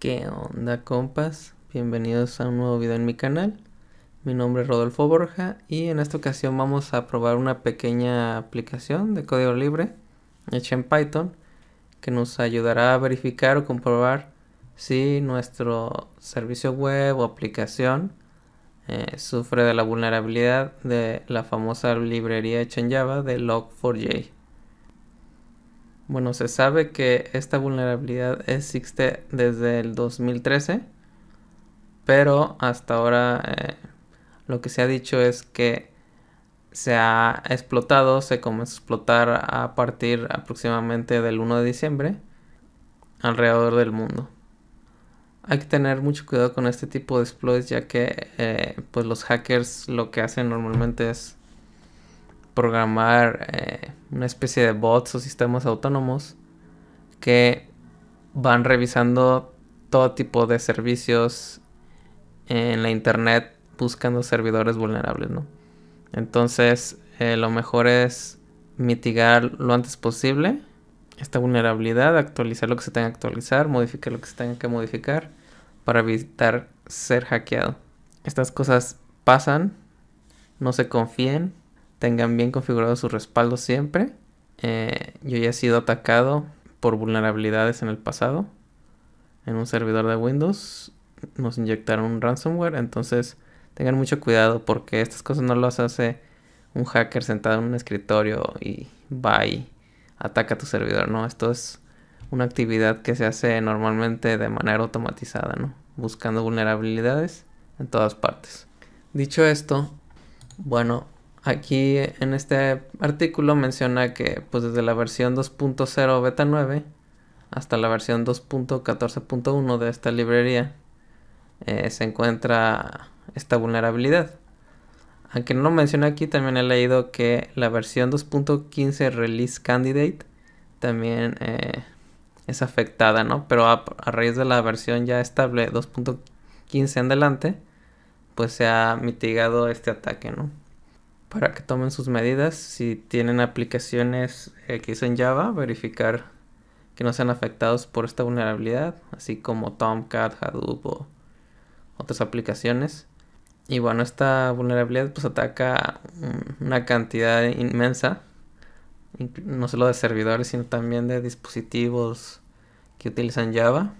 ¿Qué onda compas? Bienvenidos a un nuevo video en mi canal. Mi nombre es Rodolfo Borja y en esta ocasión vamos a probar una pequeña aplicación de código libre hecha en Python que nos ayudará a verificar o comprobar si nuestro servicio web o aplicación eh, sufre de la vulnerabilidad de la famosa librería hecha en Java de Log4j. Bueno, se sabe que esta vulnerabilidad existe desde el 2013, pero hasta ahora eh, lo que se ha dicho es que se ha explotado, se comenzó a explotar a partir aproximadamente del 1 de diciembre alrededor del mundo. Hay que tener mucho cuidado con este tipo de exploits ya que eh, pues los hackers lo que hacen normalmente es programar eh, una especie de bots o sistemas autónomos que van revisando todo tipo de servicios en la internet buscando servidores vulnerables, Entonces, eh, lo mejor es mitigar lo antes posible esta vulnerabilidad, actualizar lo que se tenga que actualizar, modificar lo que se tenga que modificar para evitar ser hackeado. Estas cosas pasan, no se confíen, tengan bien configurado su respaldo siempre. Eh, yo ya he sido atacado por vulnerabilidades en el pasado. En un servidor de Windows nos inyectaron un ransomware, entonces tengan mucho cuidado porque estas cosas no las hace un hacker sentado en un escritorio y va y ataca tu servidor, ¿no? Esto es una actividad que se hace normalmente de manera automatizada, ¿no? Buscando vulnerabilidades en todas partes. Dicho esto, bueno, Aquí en este artículo menciona que pues desde la versión 2.0 beta 9 hasta la versión 2.14.1 de esta librería eh, se encuentra esta vulnerabilidad. Aunque no lo menciona aquí, también he leído que la versión 2.15 Release Candidate también eh, es afectada, ¿no? Pero a, a, raíz de la versión ya estable 2.15 en adelante, pues se ha mitigado este ataque, ¿no? para que tomen sus medidas. Si tienen aplicaciones eh, que usen Java, verificar que no sean afectados por esta vulnerabilidad, así como Tomcat, Hadoop o otras aplicaciones. Y bueno, esta vulnerabilidad pues ataca una cantidad inmensa, no solo de servidores, sino también de dispositivos que utilizan Java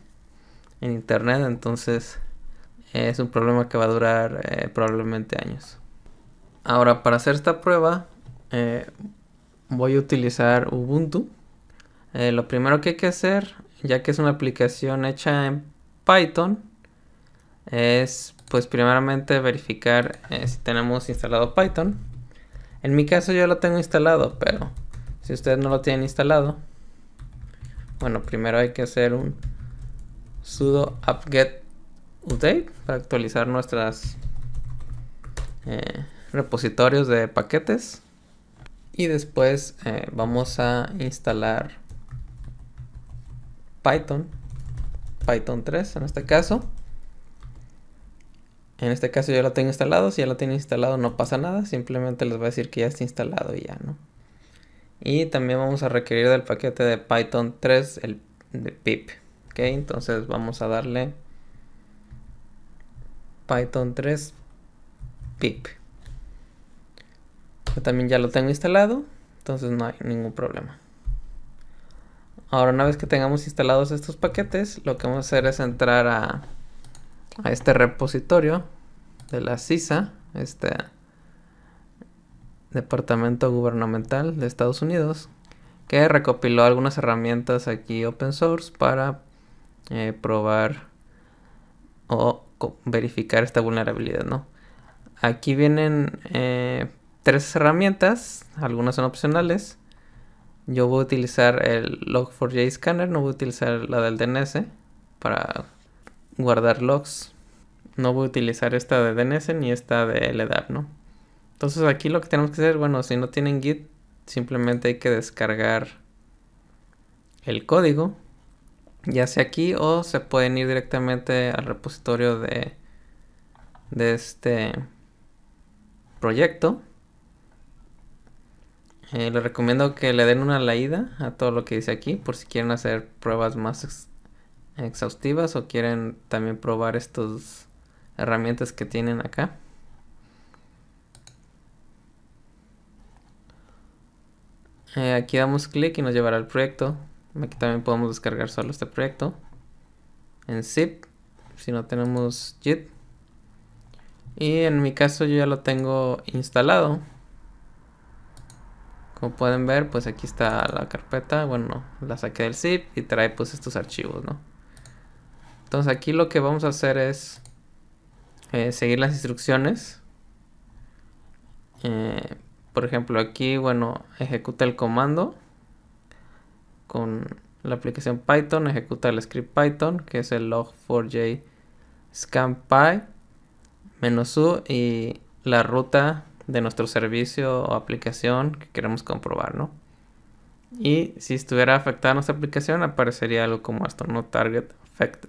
en Internet. Entonces es un problema que va a durar eh, probablemente años. Ahora, para hacer esta prueba, eh, voy a utilizar Ubuntu. Eh, lo primero que hay que hacer, ya que es una aplicación hecha en Python, es pues primeramente verificar eh, si tenemos instalado Python. En mi caso yo lo tengo instalado, pero si ustedes no lo tienen instalado, bueno, primero hay que hacer un sudo apt-get update para actualizar nuestras repositorios de paquetes y después eh, vamos a instalar Python, Python 3 en este caso. En este caso ya lo tengo instalado, si ya lo tiene instalado no pasa nada, simplemente les va a decir que ya está instalado y ya, ¿no? Y también vamos a requerir del paquete de Python 3 el de pip, ¿ok? Entonces vamos a darle Python 3 pip. Pues también ya lo tengo instalado, entonces no hay ningún problema. Ahora una vez que tengamos instalados estos paquetes, lo que vamos a hacer es entrar a, a este repositorio de la CISA, este Departamento Gubernamental de Estados Unidos, que recopiló algunas herramientas aquí open source para eh, probar o verificar esta vulnerabilidad, ¿no? Aquí vienen eh, tres herramientas, algunas son opcionales. Yo voy a utilizar el Log4j Scanner, no voy a utilizar la del DNS para guardar logs. No voy a utilizar esta de DNS ni esta de LDAP, ¿no? Entonces aquí lo que tenemos que hacer, bueno, si no tienen Git, simplemente hay que descargar el código, ya sea aquí o se pueden ir directamente al repositorio de, de este proyecto eh, les recomiendo que le den una laída a todo lo que dice aquí por si quieren hacer pruebas más exhaustivas o quieren también probar estas herramientas que tienen acá. Eh, aquí damos clic y nos llevará al proyecto. Aquí también podemos descargar solo este proyecto. En zip, si no tenemos JIT. Y en mi caso yo ya lo tengo instalado. Como pueden ver, pues aquí está la carpeta. Bueno, la saqué del zip y trae pues estos archivos, ¿no? Entonces aquí lo que vamos a hacer es eh, seguir las instrucciones. Eh, por ejemplo, aquí, bueno, ejecuta el comando con la aplicación Python, ejecuta el script Python, que es el log4j menos -u y la ruta de nuestro servicio o aplicación que queremos comprobar, ¿no? Y si estuviera afectada nuestra aplicación, aparecería algo como esto, no target affected.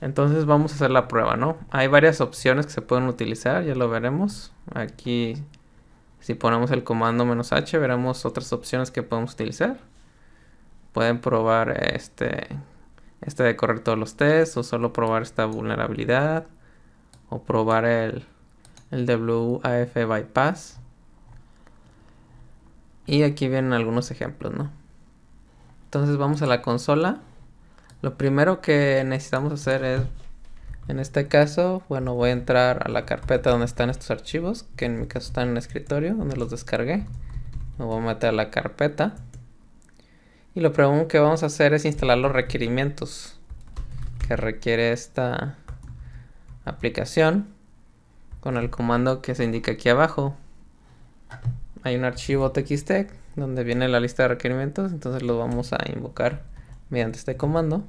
Entonces vamos a hacer la prueba, ¿no? Hay varias opciones que se pueden utilizar, ya lo veremos. Aquí, si ponemos el comando menos "-h", veremos otras opciones que podemos utilizar. Pueden probar este, este de correr todos los tests, o solo probar esta vulnerabilidad, o probar el, el WAF bypass. Y aquí vienen algunos ejemplos, Entonces vamos a la consola. Lo primero que necesitamos hacer es, en este caso, bueno, voy a entrar a la carpeta donde están estos archivos, que en mi caso están en el escritorio, donde los descargué. Me voy a meter a la carpeta. Y lo primero que vamos a hacer es instalar los requerimientos que requiere esta aplicación con el comando que se indica aquí abajo. Hay un archivo txt donde viene la lista de requerimientos, entonces lo vamos a invocar mediante este comando.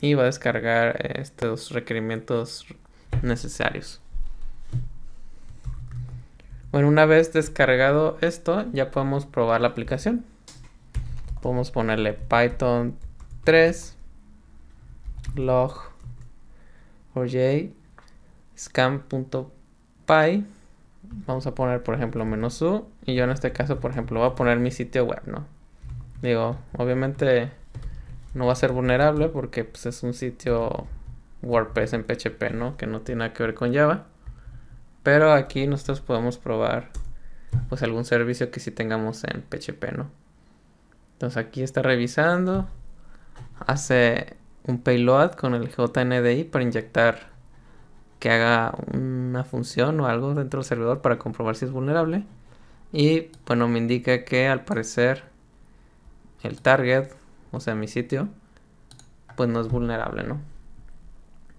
y va a descargar eh, estos requerimientos necesarios. Bueno, una vez descargado esto, ya podemos probar la aplicación podemos ponerle Python 3 log 4j scan.py vamos a poner por ejemplo menos u y yo en este caso por ejemplo voy a poner mi sitio web no digo obviamente no va a ser vulnerable porque pues, es un sitio WordPress en PHP no que no tiene nada que ver con Java pero aquí nosotros podemos probar pues algún servicio que sí tengamos en PHP no entonces aquí está revisando. Hace un payload con el JNDI para inyectar que haga una función o algo dentro del servidor para comprobar si es vulnerable. Y bueno, me indica que al parecer el target, o sea, mi sitio, pues no es vulnerable, ¿no?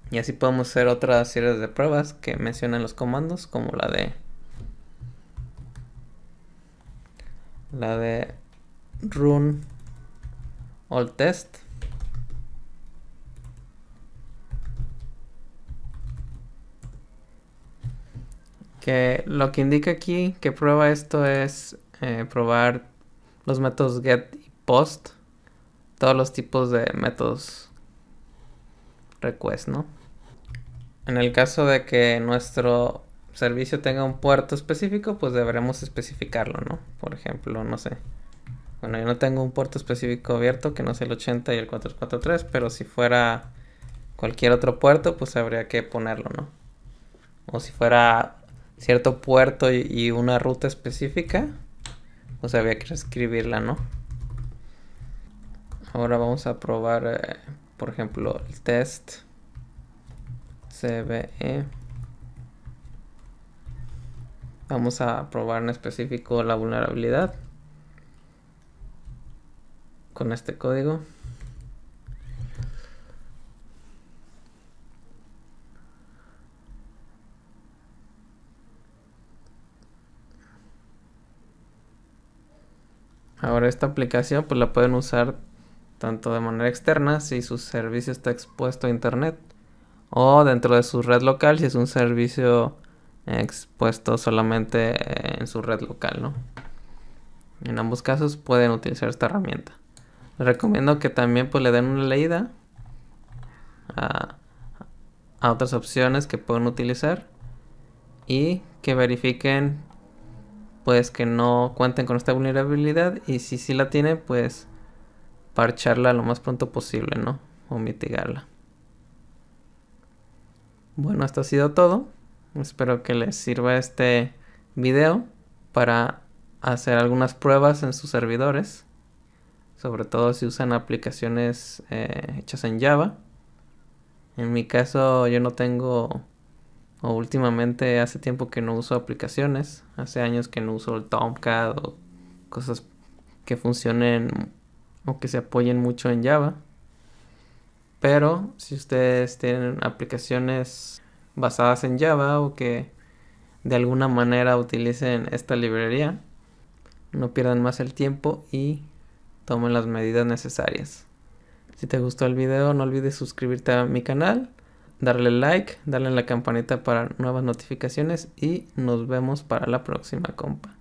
Y así podemos hacer otras series de pruebas que mencionan los comandos, como la de la de run all test que lo que indica aquí que prueba esto es eh, probar los métodos get y post todos los tipos de métodos request no en el caso de que nuestro servicio tenga un puerto específico pues deberemos especificarlo no por ejemplo no sé bueno, yo no tengo un puerto específico abierto que no sea el 80 y el 443, pero si fuera cualquier otro puerto, pues habría que ponerlo, ¿no? O si fuera cierto puerto y, una ruta específica, pues habría que reescribirla, ¿no? Ahora vamos a probar, eh, por ejemplo, el test CBE. Vamos a probar en específico la vulnerabilidad con este código. Ahora esta aplicación pues la pueden usar tanto de manera externa si su servicio está expuesto a internet o dentro de su red local si es un servicio expuesto solamente en su red local, ¿no? En ambos casos pueden utilizar esta herramienta recomiendo que también pues le den una leída a, otras opciones que pueden utilizar y que verifiquen pues que no cuenten con esta vulnerabilidad y si sí la tienen pues parcharla lo más pronto posible, ¿no? O mitigarla. Bueno, esto ha sido todo. Espero que les sirva este video para hacer algunas pruebas en sus servidores sobre todo si usan aplicaciones eh, hechas en Java. En mi caso yo no tengo, o últimamente hace tiempo que no uso aplicaciones, hace años que no uso el Tomcat o cosas que funcionen o que se apoyen mucho en Java. Pero si ustedes tienen aplicaciones basadas en Java o que de alguna manera utilicen esta librería, no pierdan más el tiempo y tomen las medidas necesarias. Si te gustó el video, no olvides suscribirte a mi canal, darle like, darle a la campanita para nuevas notificaciones y nos vemos para la próxima compa.